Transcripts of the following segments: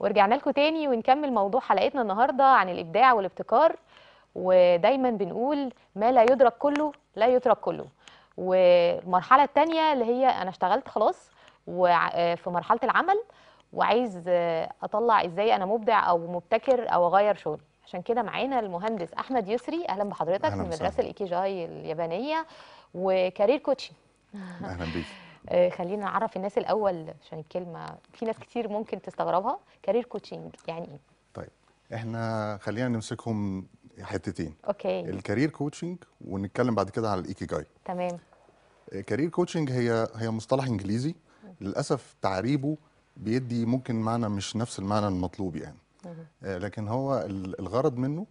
ورجعنا لكم تاني ونكمل موضوع حلقتنا النهارده عن الابداع والابتكار ودايما بنقول ما لا يدرك كله لا يترك كله والمرحله الثانيه اللي هي انا اشتغلت خلاص في مرحله العمل وعايز اطلع ازاي انا مبدع او مبتكر او اغير شغلي عشان كده معانا المهندس احمد يسري اهلا بحضرتك من مدرسه جاي اليابانيه وكارير كوتشي اهلا بيك آه، خلينا نعرف الناس الاول عشان الكلمه في ناس كتير ممكن تستغربها كارير كوتشنج يعني ايه طيب احنا خلينا نمسكهم حتتين اوكي الكارير كوتشنج ونتكلم بعد كده على الايكي جاي تمام آه، كارير كوتشنج هي هي مصطلح انجليزي للاسف تعريبه بيدي ممكن معنى مش نفس المعنى المطلوب يعني آه، لكن هو الغرض منه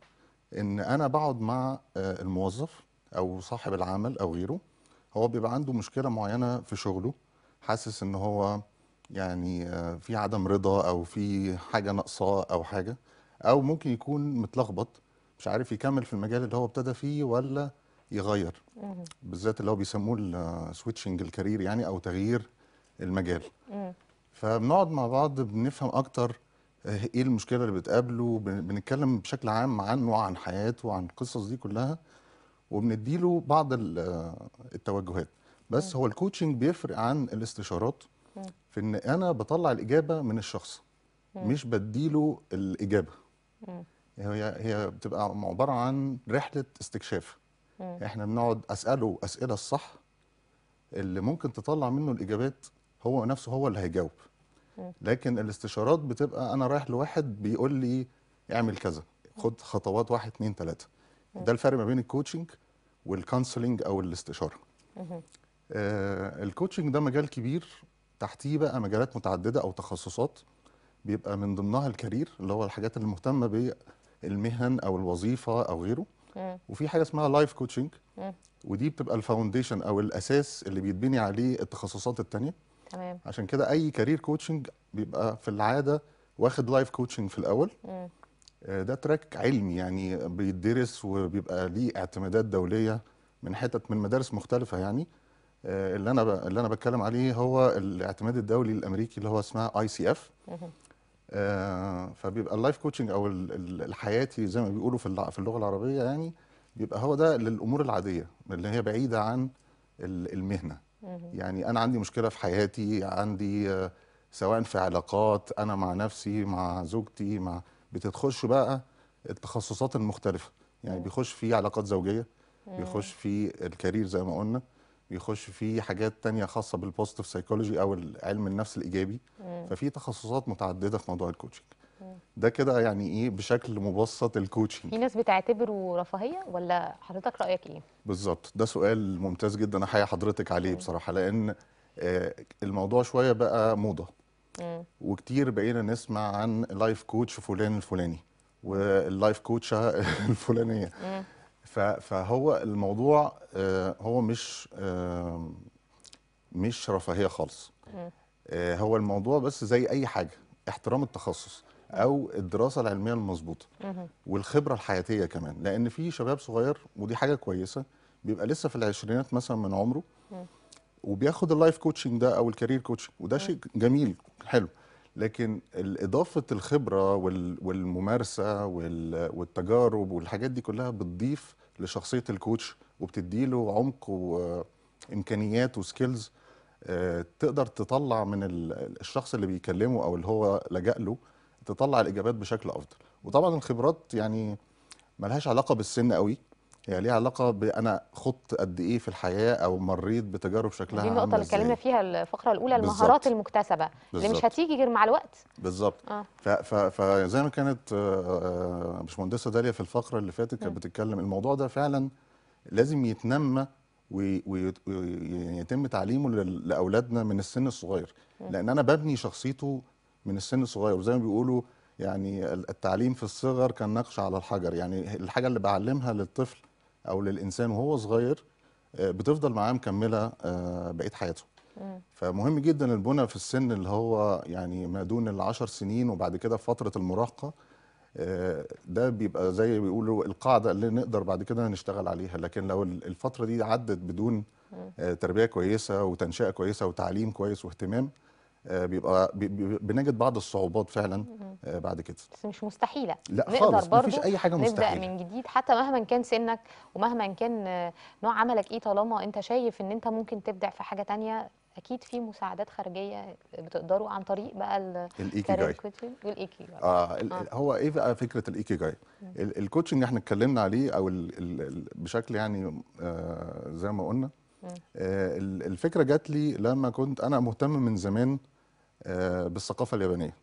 ان انا بقعد مع الموظف او صاحب العمل او غيره هو بيبقى عنده مشكله معينه في شغله حاسس ان هو يعني آه، في عدم رضا او في حاجه ناقصاه او حاجه او ممكن يكون متلخبط مش عارف يكمل في المجال اللي هو ابتدى فيه ولا يغير بالذات اللي هو بيسموه السويتشنج آه، الكارير يعني او تغيير المجال فبنقعد مع بعض بنفهم اكتر آه، ايه المشكله اللي بتقابله بنتكلم بشكل عام عنه وعن حياته وعن القصص دي كلها وبنديله بعض التوجهات بس هو الكوتشنج بيفرق عن الاستشارات في ان انا بطلع الاجابه من الشخص مش بديله الاجابه هي هي بتبقى عباره عن رحله استكشاف احنا بنقعد اساله اسئله الصح اللي ممكن تطلع منه الاجابات هو نفسه هو اللي هيجاوب لكن الاستشارات بتبقى انا رايح لواحد بيقول لي اعمل كذا خد خطوات واحد اتنين تلاته ده الفرق ما بين الكوتشنج والكونسلنج او الاستشاره آه الكوتشنج ده مجال كبير تحتيه بقى مجالات متعدده او تخصصات بيبقى من ضمنها الكارير اللي هو الحاجات اللي مهتمه بالمهن او الوظيفه او غيره وفي حاجه اسمها لايف كوتشنج ودي بتبقى الفاونديشن او الاساس اللي بيتبني عليه التخصصات الثانيه تمام عشان كده اي كارير كوتشنج بيبقى في العاده واخد لايف كوتشنج في الاول مم. آه، ده تراك علمي يعني بيدرس وبيبقى ليه اعتمادات دوليه من حتت من مدارس مختلفه يعني آه، اللي انا اللي انا بتكلم عليه هو الاعتماد الدولي الامريكي اللي هو اسمها اي سي اف فبيبقى اللايف كوتشنج او الحياتي زي ما بيقولوا في في اللغه العربيه يعني بيبقى هو ده للامور العاديه اللي هي بعيده عن المهنه يعني انا عندي مشكله في حياتي عندي آه، سواء في علاقات انا مع نفسي مع زوجتي مع بتتخش بقى التخصصات المختلفه يعني بيخش في علاقات زوجيه بيخش في الكارير زي ما قلنا بيخش في حاجات تانية خاصة بالبوزيتيف سايكولوجي أو علم النفس الإيجابي ففي تخصصات متعددة في موضوع الكوتشنج ده كده يعني إيه بشكل مبسط الكوتشنج في ناس بتعتبره رفاهية ولا حضرتك رأيك إيه؟ بالظبط ده سؤال ممتاز جدا أحيي حضرتك عليه بصراحة لأن آه، الموضوع شوية بقى موضة وكتير بقينا نسمع عن لايف كوتش فلان الفلاني واللايف كوتش الفلانيه فهو الموضوع آه، هو مش آه، مش رفاهيه خالص آه، هو الموضوع بس زي اي حاجه احترام التخصص او الدراسه العلميه المظبوطه والخبره الحياتيه كمان لان في شباب صغير ودي حاجه كويسه بيبقى لسه في العشرينات مثلا من عمره وبياخد اللايف كوتشنج ده او الكارير كوتشنج وده شيء جميل حلو لكن اضافه الخبره والممارسه والتجارب والحاجات دي كلها بتضيف لشخصيه الكوتش وبتديله عمق وامكانيات وسكيلز آه، تقدر تطلع من الشخص اللي بيكلمه او اللي هو لجأ له تطلع الاجابات بشكل افضل وطبعا الخبرات يعني ملهاش علاقه بالسن قوي يعني ليها علاقه بانا خضت قد ايه في الحياه او مريت بتجارب شكلها دي النقطه اللي اتكلمنا فيها الفقره الاولى بالزبط. المهارات المكتسبه بالزبط. اللي مش هتيجي غير مع الوقت بالظبط آه. فزي ما كانت آه، آه، باشمهندسه داليا في الفقره اللي فاتت كانت بتتكلم الموضوع ده فعلا لازم يتنمى ويتم تعليمه لاولادنا من السن الصغير لان انا ببني شخصيته من السن الصغير وزي ما بيقولوا يعني التعليم في الصغر كان نقش على الحجر يعني الحاجه اللي بعلمها للطفل او للانسان وهو صغير آه، بتفضل معاه مكمله آه، بقيه حياته فمهم جدا البنى في السن اللي هو يعني ما دون العشر سنين وبعد كده فتره المراهقه آه، ده بيبقى زي بيقولوا القاعده اللي نقدر بعد كده نشتغل عليها لكن لو الفتره دي عدت بدون تربيه كويسه وتنشئه كويسه وتعليم كويس واهتمام آه، بيبقى بنجد بعض الصعوبات فعلا آه، بعد كده بس مش مستحيله لا خالص مفيش اي حاجه مستحيله نبدا من جديد حتى مهما كان سنك ومهما كان نوع عملك ايه طالما انت شايف ان انت ممكن تبدع في حاجه تانية اكيد في مساعدات خارجيه بتقدروا عن طريق بقى الكوتشنج جاي جاي آه آه. هو ايه بقى فكره الايكي جاي الكوتشنج احنا اتكلمنا عليه او الـ الـ بشكل يعني آه زي ما قلنا آه الفكره جات لي لما كنت انا مهتم من زمان آه، بالثقافه اليابانيه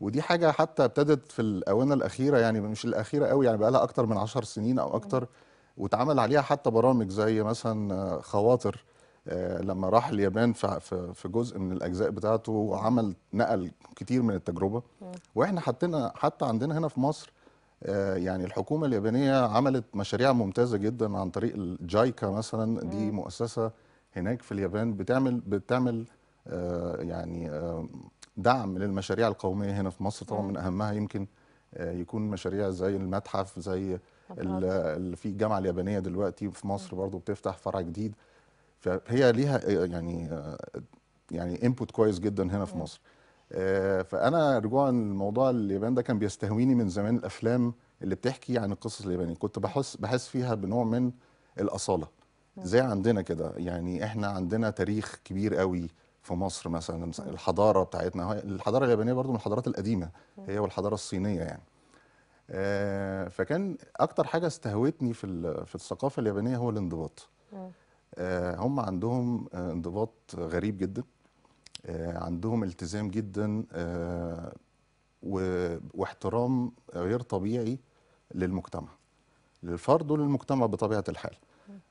ودي حاجه حتى ابتدت في الاونه الاخيره يعني مش الاخيره قوي يعني بقى لها اكتر من 10 سنين او اكتر واتعمل عليها حتى برامج زي مثلا آه، خواطر آه، لما راح اليابان في جزء من الاجزاء بتاعته وعمل نقل كتير من التجربه واحنا حطينا حتى عندنا هنا في مصر يعني الحكومه اليابانيه عملت مشاريع ممتازه جدا عن طريق الجايكا مثلا دي مؤسسه هناك في اليابان بتعمل بتعمل آه، يعني آه، دعم للمشاريع القوميه هنا في مصر طبعا من اهمها يمكن آه، يكون مشاريع زي المتحف زي اللي في الجامعه اليابانيه دلوقتي في مصر برضو بتفتح فرع جديد فهي ليها يعني يعني انبوت كويس جدا هنا في مصر فانا رجوعا لموضوع اليابان ده كان بيستهويني من زمان الافلام اللي بتحكي عن القصص اليابانيه كنت بحس بحس فيها بنوع من الاصاله زي عندنا كده يعني احنا عندنا تاريخ كبير قوي في مصر مثلا الحضاره بتاعتنا الحضاره اليابانيه برضو من الحضارات القديمه هي والحضاره الصينيه يعني آه فكان اكتر حاجه استهوتني في في الثقافه اليابانيه هو الانضباط آه هم عندهم آه، انضباط غريب جدا آه عندهم التزام جدا آه، واحترام غير طبيعي للمجتمع للفرد وللمجتمع بطبيعه الحال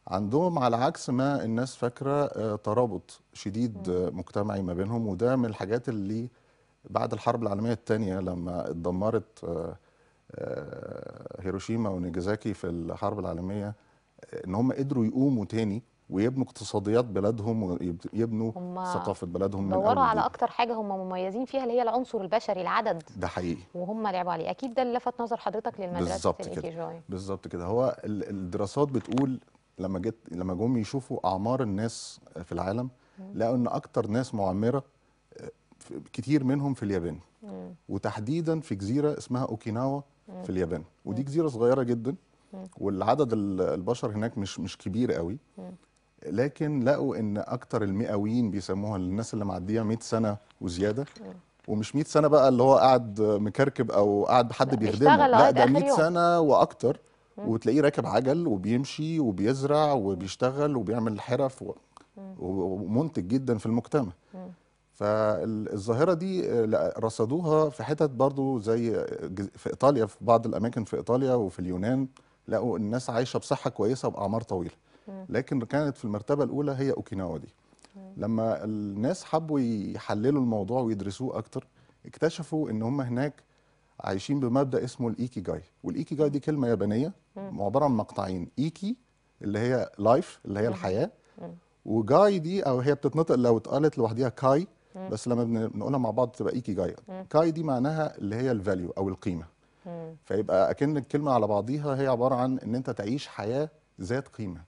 عندهم على عكس ما الناس فاكره آه، ترابط شديد مجتمعي ما بينهم وده من الحاجات اللي بعد الحرب العالميه الثانيه لما اتدمرت آه، آه، هيروشيما ونيجازاكي في الحرب العالميه ان هم قدروا يقوموا تاني ويبنوا اقتصاديات بلدهم ويبنوا ثقافه بلدهم من دوروا على اكتر حاجه هم مميزين فيها اللي هي العنصر البشري العدد ده حقيقي وهم لعبوا عليه اكيد ده اللي لفت نظر حضرتك للمدرسه بالظبط كده بالظبط كده هو الدراسات بتقول لما جت لما جم يشوفوا اعمار الناس في العالم لقوا ان اكتر ناس معمره آه، كتير منهم في اليابان وتحديدا في جزيره اسمها اوكيناوا في اليابان ودي جزيره صغيره جدا والعدد البشر هناك مش مش كبير قوي لكن لقوا ان اكتر المئويين بيسموها الناس اللي معديه 100 سنه وزياده ومش 100 سنه بقى اللي هو قاعد مكركب او قاعد حد بيخدمه لا ده 100 سنه واكتر وتلاقيه راكب عجل وبيمشي وبيزرع وبيشتغل وبيعمل حرف و... ومنتج جدا في المجتمع فالظاهره دي آه، رصدوها في حتت برضو زي آه، في ايطاليا في بعض الاماكن في ايطاليا وفي اليونان لقوا الناس عايشه بصحه كويسه وباعمار طويله لكن كانت في المرتبه الاولى هي اوكيناوا دي لما الناس حبوا يحللوا الموضوع ويدرسوه اكتر اكتشفوا ان هم هناك عايشين بمبدا اسمه الايكي جاي والايكي جاي دي كلمه يابانيه عباره عن مقطعين ايكي اللي هي لايف اللي هي الحياه وجاي دي او هي بتتنطق لو اتقالت لوحديها كاي بس لما بنقولها مع بعض تبقى ايكي جاي كاي دي معناها اللي هي الفاليو او القيمه فيبقى اكن الكلمه على بعضيها هي عباره عن ان انت تعيش حياه ذات قيمه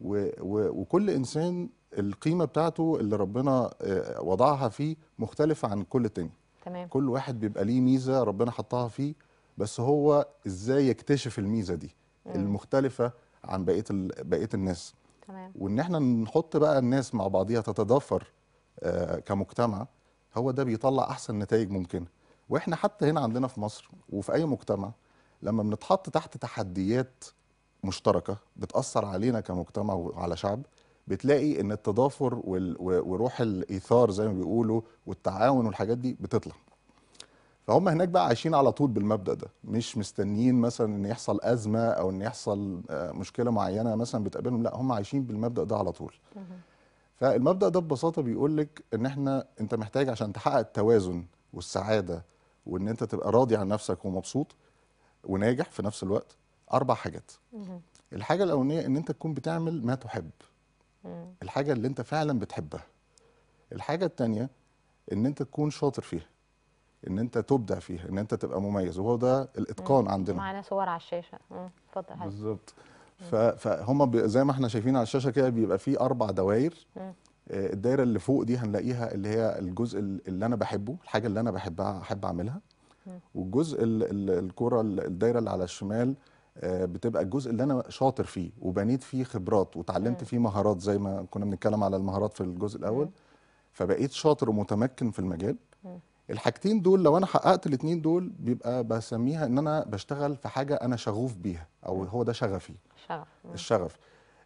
و و وكل انسان القيمه بتاعته اللي ربنا آه، وضعها فيه مختلفه عن كل تاني تمام كل واحد بيبقى ليه ميزه ربنا حطها فيه بس هو ازاي يكتشف الميزه دي مم. المختلفه عن بقيه بقيه الناس تمام وان احنا نحط بقى الناس مع بعضيها تتضافر آه كمجتمع هو ده بيطلع احسن نتائج ممكنه واحنا حتى هنا عندنا في مصر وفي اي مجتمع لما بنتحط تحت تحديات مشتركه بتاثر علينا كمجتمع وعلى شعب بتلاقي ان التضافر وروح الايثار زي ما بيقولوا والتعاون والحاجات دي بتطلع فهم هناك بقى عايشين على طول بالمبدا ده مش مستنيين مثلا ان يحصل ازمه او ان يحصل آه، مشكله معينه مثلا بتقابلهم لا هم عايشين بالمبدا ده على طول فالمبدا ده ببساطه بيقول لك ان احنا انت محتاج عشان تحقق التوازن والسعاده وان انت تبقى راضي عن نفسك ومبسوط وناجح في نفس الوقت اربع حاجات الحاجه الاولانيه ان انت تكون بتعمل ما تحب الحاجه اللي انت فعلا بتحبها الحاجه التانية ان انت تكون شاطر فيها ان انت تبدع فيها ان انت تبقى مميز وهو ده الاتقان مم. عندنا معانا صور على الشاشه اتفضل بالظبط فهم زي ما احنا شايفين على الشاشه كده بيبقى فيه اربع دوائر آه، الدايره اللي فوق دي هنلاقيها اللي هي الجزء اللي انا بحبه الحاجه اللي انا بحبها احب اعملها والجزء الكره الدايره اللي على الشمال بتبقى الجزء اللي انا شاطر فيه وبنيت فيه خبرات وتعلمت فيه مهارات زي ما كنا بنتكلم على المهارات في الجزء الاول فبقيت شاطر ومتمكن في المجال الحاجتين دول لو انا حققت الاثنين دول بيبقى بسميها ان انا بشتغل في حاجه انا شغوف بيها او هو ده شغفي شغف الشغف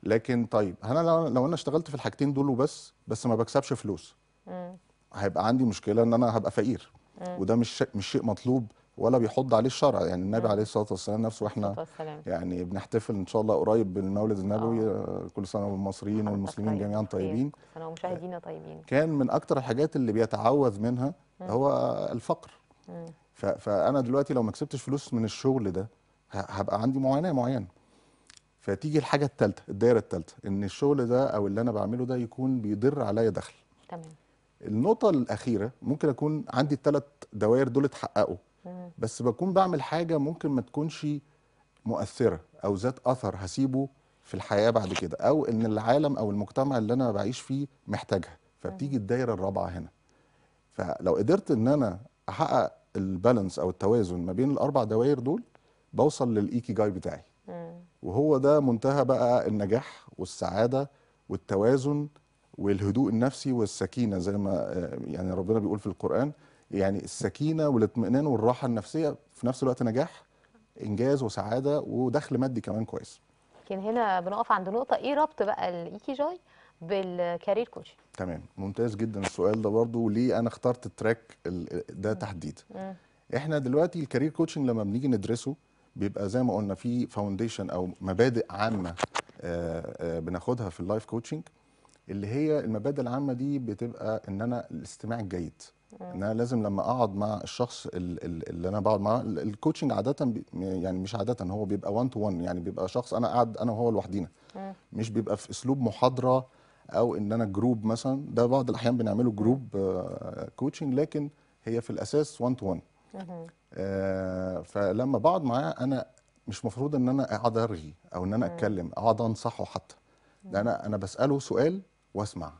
لكن طيب انا لو انا اشتغلت في الحاجتين دول وبس بس ما بكسبش فلوس هيبقى عندي مشكله ان انا هبقى فقير وده مش مش شيء مطلوب ولا بيحض عليه الشرع يعني النبي عليه الصلاه والسلام نفسه واحنا يعني بنحتفل ان شاء الله قريب بالمولد النبوي آه. آه، كل سنه والمصريين والمسلمين طيب. جميعا طيبين كل سنه ومشاهدينا طيبين كان من اكثر الحاجات اللي بيتعوذ منها هو الفقر فانا دلوقتي لو ما كسبتش فلوس من الشغل ده هبقى عندي معاناه معينه فتيجي الحاجه الثالثه الدايره الثالثه ان الشغل ده او اللي انا بعمله ده يكون بيضر عليا دخل تمام النقطه الاخيره ممكن اكون عندي الثلاث دوائر دول اتحققوا بس بكون بعمل حاجه ممكن ما تكونش مؤثره او ذات اثر هسيبه في الحياه بعد كده او ان العالم او المجتمع اللي انا بعيش فيه محتاجها فبتيجي الدايره الرابعه هنا فلو قدرت ان انا احقق البالانس او التوازن ما بين الاربع دوائر دول بوصل للايكي جاي بتاعي وهو ده منتهى بقى النجاح والسعاده والتوازن والهدوء النفسي والسكينه زي ما آه، يعني ربنا بيقول في القران يعني السكينه والاطمئنان والراحه النفسيه في نفس الوقت نجاح انجاز وسعاده ودخل مادي كمان كويس يمكن هنا بنقف عند نقطه ايه ربط بقى الايكي جاي بالكارير كوتش تمام ممتاز جدا السؤال ده برضو ليه انا اخترت التراك ده تحديدا احنا دلوقتي الكارير كوتشنج لما بنيجي ندرسه بيبقى زي ما قلنا في فاونديشن او مبادئ عامه آه، آه، بناخدها في اللايف كوتشنج اللي هي المبادئ العامه دي بتبقى ان انا الاستماع الجيد ان انا لازم لما اقعد مع الشخص اللي انا بقعد معاه الكوتشنج عاده يعني مش عاده هو بيبقى 1 تو 1 يعني بيبقى شخص انا قاعد انا وهو لوحدينا مش بيبقى في اسلوب محاضره او ان انا جروب مثلا ده بعض الاحيان بنعمله جروب كوتشنج آه، لكن هي في الاساس 1 تو 1 فلما بقعد معاه انا مش مفروض ان انا اقعد ارغي او ان انا اتكلم اقعد انصحه حتى ده انا انا بساله سؤال واسمع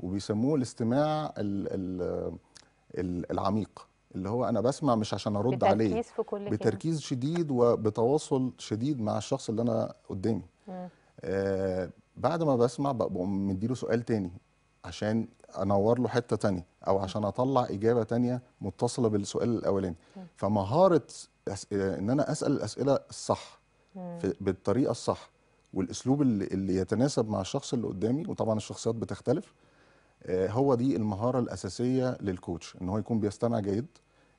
وبيسموه الاستماع الـ الـ العميق اللي هو انا بسمع مش عشان ارد بتركيز عليه في كل بتركيز كلمة. شديد وبتواصل شديد مع الشخص اللي انا قدامي آه بعد ما بسمع بقوم مديله سؤال تاني عشان انور له حته تانية او عشان اطلع اجابه تانية متصله بالسؤال الاولاني فمهاره آه، ان انا اسال الاسئله الصح بالطريقه الصح والاسلوب اللي... اللي يتناسب مع الشخص اللي قدامي وطبعا الشخصيات بتختلف آه، هو دي المهاره الاساسيه للكوتش ان هو يكون بيستمع جيد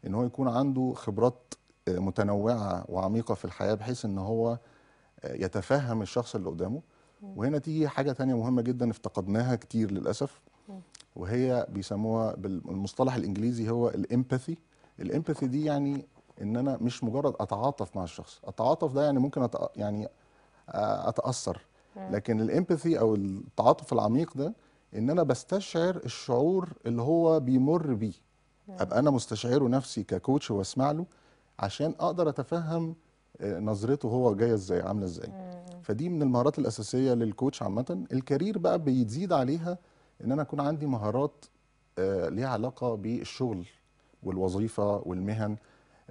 ان هو يكون عنده خبرات آه، متنوعه وعميقه في الحياه بحيث ان هو آه، يتفهم الشخص اللي قدامه وهنا تيجي حاجه تانية مهمه جدا افتقدناها كتير للاسف وهي بيسموها بالمصطلح الانجليزي هو الامباثي الامباثي دي يعني ان انا مش مجرد اتعاطف مع الشخص اتعاطف ده يعني ممكن يعني اتاثر لكن الامباثي او التعاطف العميق ده ان انا بستشعر الشعور اللي هو بيمر بيه نعم. ابقى انا مستشعره نفسي ككوتش واسمع له عشان اقدر اتفهم آه، نظرته هو جايه ازاي عامله ازاي فدي من المهارات الاساسيه للكوتش عامه الكارير بقى بيزيد عليها ان انا اكون عندي مهارات آه، ليها علاقه بالشغل والوظيفه والمهن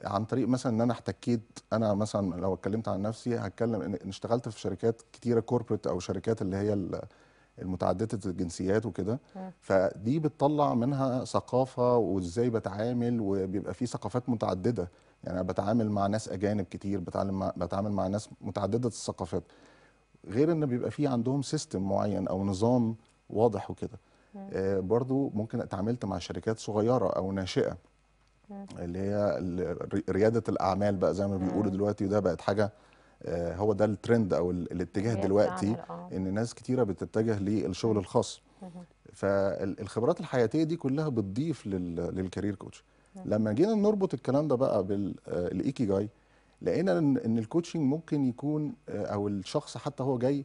عن طريق مثلا ان انا احتكيت انا مثلا لو اتكلمت عن نفسي هتكلم ان اشتغلت في شركات كتيره كوربريت او شركات اللي هي المتعدده الجنسيات وكده فدي بتطلع منها ثقافه وازاي بتعامل وبيبقى في ثقافات متعدده يعني انا بتعامل مع ناس اجانب كتير بتعامل مع بتعامل مع ناس متعدده الثقافات غير ان بيبقى في عندهم سيستم معين او نظام واضح وكده آه برضو ممكن اتعاملت مع شركات صغيره او ناشئه اللي هي رياده الاعمال بقى زي ما بيقولوا دلوقتي وده بقت حاجه آه، هو ده الترند او الاتجاه دلوقتي آه. ان ناس كتيره بتتجه للشغل الخاص فالخبرات الحياتيه دي كلها بتضيف للكارير كوتش لما جينا نربط الكلام ده بقى بالايكي آه، جاي لقينا ان الكوتشنج ممكن يكون او الشخص حتى هو جاي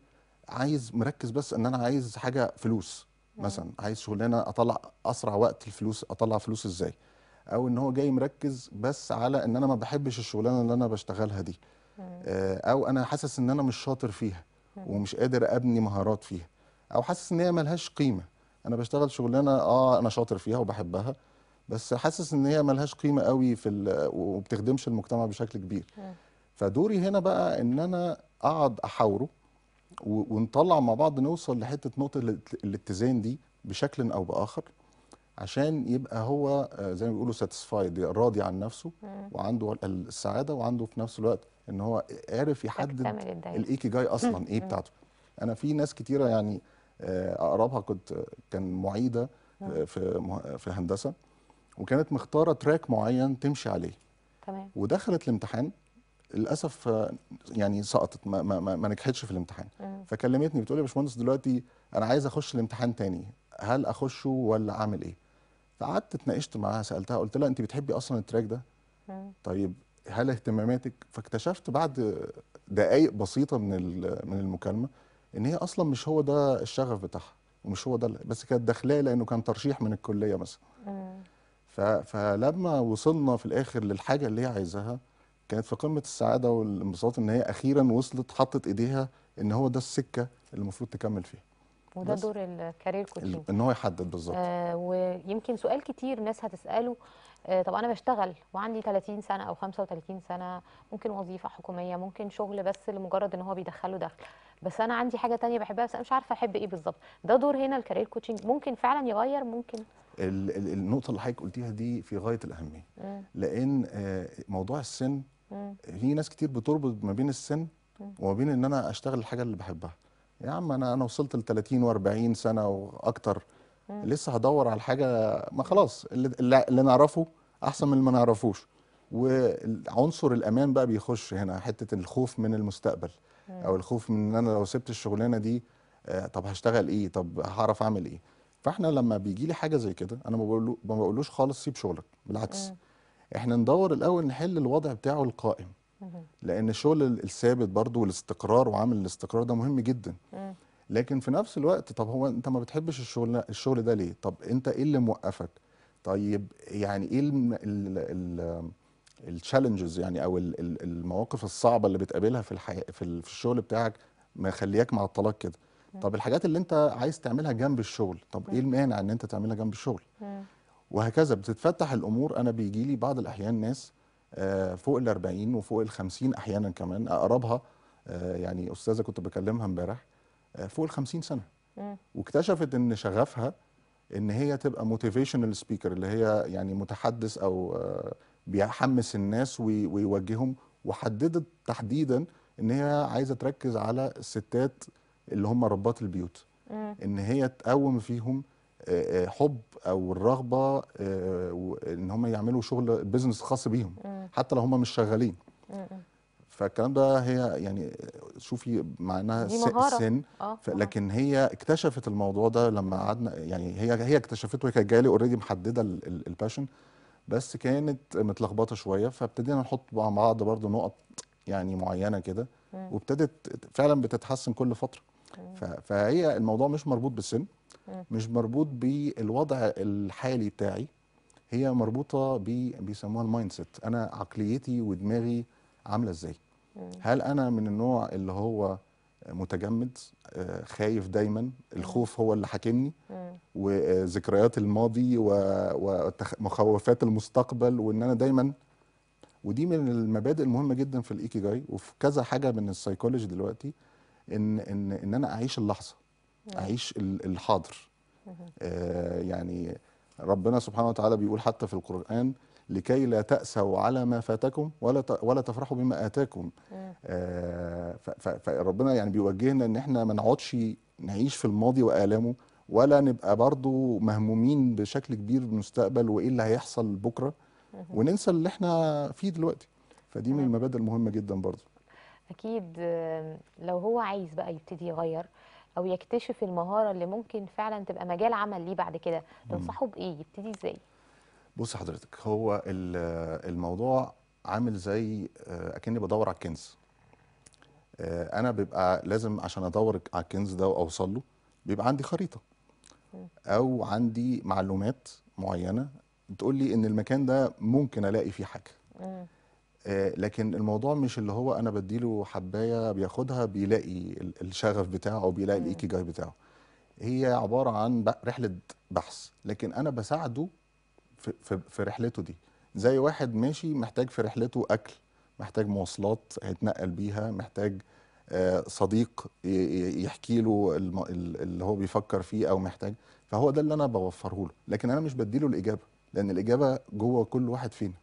عايز مركز بس ان انا عايز حاجه فلوس مثلا عايز شغلانه اطلع اسرع وقت الفلوس اطلع فلوس ازاي او ان هو جاي مركز بس على ان انا ما بحبش الشغلانه اللي انا بشتغلها دي آه، او انا حاسس ان انا مش شاطر فيها ومش قادر ابني مهارات فيها او حاسس ان هي ملهاش قيمه انا بشتغل شغلانه اه انا شاطر فيها وبحبها بس حاسس ان هي ملهاش قيمه قوي في وبتخدمش المجتمع بشكل كبير فدوري هنا بقى ان انا اقعد احاوره ونطلع مع بعض نوصل لحته نقطه الاتزان دي بشكل او باخر عشان يبقى هو آه، زي ما بيقولوا ساتيسفايد راضي عن نفسه وعنده السعاده وعنده في نفس الوقت ان هو عارف يحدد الايكي جاي اصلا ايه بتاعته انا في ناس كتيره يعني آه، اقربها كنت آه، كان معيده في في هندسه وكانت مختاره تراك معين تمشي عليه تمام ودخلت الامتحان للاسف يعني سقطت ما, ما, ما نجحتش في الامتحان مم. فكلمتني بتقولي يا باشمهندس دلوقتي انا عايز اخش الامتحان تاني هل اخشه ولا اعمل ايه فقعدت اتناقشت معاها سالتها قلت لها انت بتحبي اصلا التراك ده اه. طيب هل اهتماماتك فاكتشفت بعد دقائق بسيطه من من المكالمه ان هي اصلا مش هو ده الشغف بتاعها ومش هو ده بس كانت داخلاه لانه كان ترشيح من الكليه مثلا اه. فلما وصلنا في الاخر للحاجه اللي هي عايزاها كانت في قمه السعاده والانبساط ان هي اخيرا وصلت حطت ايديها ان هو ده السكه اللي المفروض تكمل فيها وده دور الكارير كوتشنج ان هو يحدد بالظبط آه ويمكن سؤال كتير ناس هتساله آه طب انا بشتغل وعندي 30 سنه او 35 سنه ممكن وظيفه حكوميه ممكن شغل بس لمجرد ان هو بيدخله دخل بس انا عندي حاجه تانية بحبها بس انا مش عارفه احب ايه بالظبط ده دور هنا الكارير كوتشنج ممكن فعلا يغير ممكن النقطه اللي حضرتك قلتيها دي في غايه الاهميه م. لان آه، موضوع السن في ناس كتير بتربط ما بين السن وما بين ان انا اشتغل الحاجه اللي بحبها يا عم انا انا وصلت ل 30 و40 سنه واكتر لسه هدور على حاجه ما خلاص اللي, اللي نعرفه احسن من اللي ما نعرفوش وعنصر الامان بقى بيخش هنا حته الخوف من المستقبل او الخوف من ان انا لو سبت الشغلانه دي آه، طب هشتغل ايه طب هعرف اعمل ايه فاحنا لما بيجي لي حاجه زي كده انا ما بقولوش خالص سيب شغلك بالعكس احنا ندور الاول نحل الوضع بتاعه القائم لان الشغل الثابت برضو والاستقرار وعامل الاستقرار ده مهم جدا لكن في نفس الوقت طب هو انت ما بتحبش الشغل الشغل ده ليه طب انت ايه اللي موقفك طيب يعني ايه التشالنجز يعني او المواقف الصعبه اللي بتقابلها في الحياه في الشغل بتاعك مخلياك مع الطلاق كده طب الحاجات اللي انت عايز تعملها جنب الشغل طب ايه المانع ان انت تعملها جنب الشغل وهكذا بتتفتح الامور انا بيجي لي بعض الاحيان ناس آه، فوق ال 40 وفوق ال 50 احيانا كمان اقربها آه، يعني استاذه كنت بكلمها امبارح آه، فوق ال 50 سنه واكتشفت ان شغفها ان هي تبقى موتيفيشنال سبيكر اللي هي يعني متحدث او بيحمس الناس ويوجههم وحددت تحديدا ان هي عايزه تركز على الستات اللي هم ربات البيوت ان هي تقوم فيهم حب او الرغبه آه، ان هم يعملوا شغل بزنس خاص بيهم حتى لو هم مش شغالين فالكلام ده هي يعني شوفي مع انها سن آه، لكن هي اكتشفت الموضوع ده لما قعدنا يعني هي هي اكتشفته وهي كانت جايه لي اوريدي محدده الباشن بس كانت متلخبطه شويه فابتدينا نحط مع بعض برضو نقط يعني معينه كده وابتدت فعلا بتتحسن كل فتره فهي الموضوع مش مربوط بالسن مش مربوط بالوضع الحالي بتاعي هي مربوطه ب بيسموها المايند سيت انا عقليتي ودماغي عامله ازاي هل انا من النوع اللي هو متجمد آه، خايف دايما الخوف هو اللي حاكمني وذكريات الماضي ومخاوفات المستقبل وان انا دايما ودي من المبادئ المهمه جدا في الايكي جاي وفي كذا حاجه من السايكولوجي دلوقتي ان ان ان انا اعيش اللحظه اعيش الحاضر آه، يعني ربنا سبحانه وتعالى بيقول حتى في القرآن لكي لا تأسوا على ما فاتكم ولا ولا تفرحوا بما آتاكم آه، فربنا يعني بيوجهنا ان احنا ما نقعدش نعيش في الماضي وآلامه ولا نبقى برضو مهمومين بشكل كبير بالمستقبل وايه اللي هيحصل بكره وننسى اللي احنا فيه دلوقتي فدي من المبادئ المهمه جدا برضو اكيد لو هو عايز بقى يبتدي يغير او يكتشف المهاره اللي ممكن فعلا تبقى مجال عمل ليه بعد كده تنصحه بايه يبتدي ازاي بص حضرتك هو الموضوع عامل زي آه، اكني بدور على الكنز آه، انا بيبقى لازم عشان ادور على الكنز ده واوصل له بيبقى عندي خريطه او عندي معلومات معينه بتقول لي ان المكان ده ممكن الاقي فيه حاجه آه، لكن الموضوع مش اللي هو انا بديله حبايه بياخدها بيلاقي الشغف بتاعه او بيلاقي الايكي جاي بتاعه هي عباره عن رحله بحث لكن انا بساعده في, في, في رحلته دي زي واحد ماشي محتاج في رحلته اكل محتاج مواصلات هيتنقل بيها محتاج آه، صديق يحكي له اللي هو بيفكر فيه او محتاج فهو ده اللي انا بوفره له لكن انا مش بديله الاجابه لان الاجابه جوه كل واحد فينا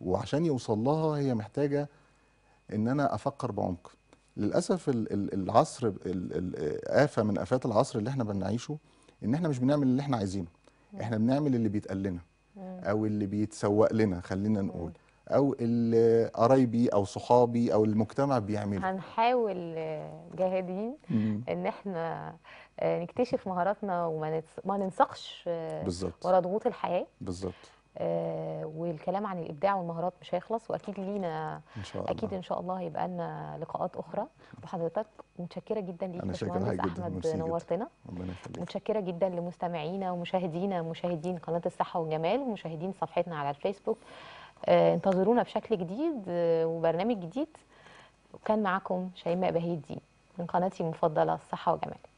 وعشان يوصل لها هي محتاجه ان انا افكر بعمق للاسف العصر آفة من آفات العصر اللي احنا بنعيشه ان احنا مش بنعمل اللي احنا عايزينه احنا بنعمل اللي بيتقال لنا او اللي بيتسوق لنا خلينا نقول او اللي قرايبي او صحابي او المجتمع بيعمله هنحاول آه، جاهدين ان احنا آه، نكتشف مهاراتنا وما ننسقش آه، ورا ضغوط الحياه بالظبط آه، والكلام عن الابداع والمهارات مش هيخلص واكيد لينا إن شاء الله. اكيد ان شاء الله هيبقى لنا لقاءات اخرى وحضرتك متشكره جدا ليك باشمهندس احمد نورتنا متشكره جدا لمستمعينا ومشاهدينا مشاهدين قناه الصحه والجمال ومشاهدين صفحتنا على الفيسبوك آه، انتظرونا بشكل جديد آه، وبرنامج جديد وكان معاكم شيماء بهيدي من قناتي المفضله الصحه والجمال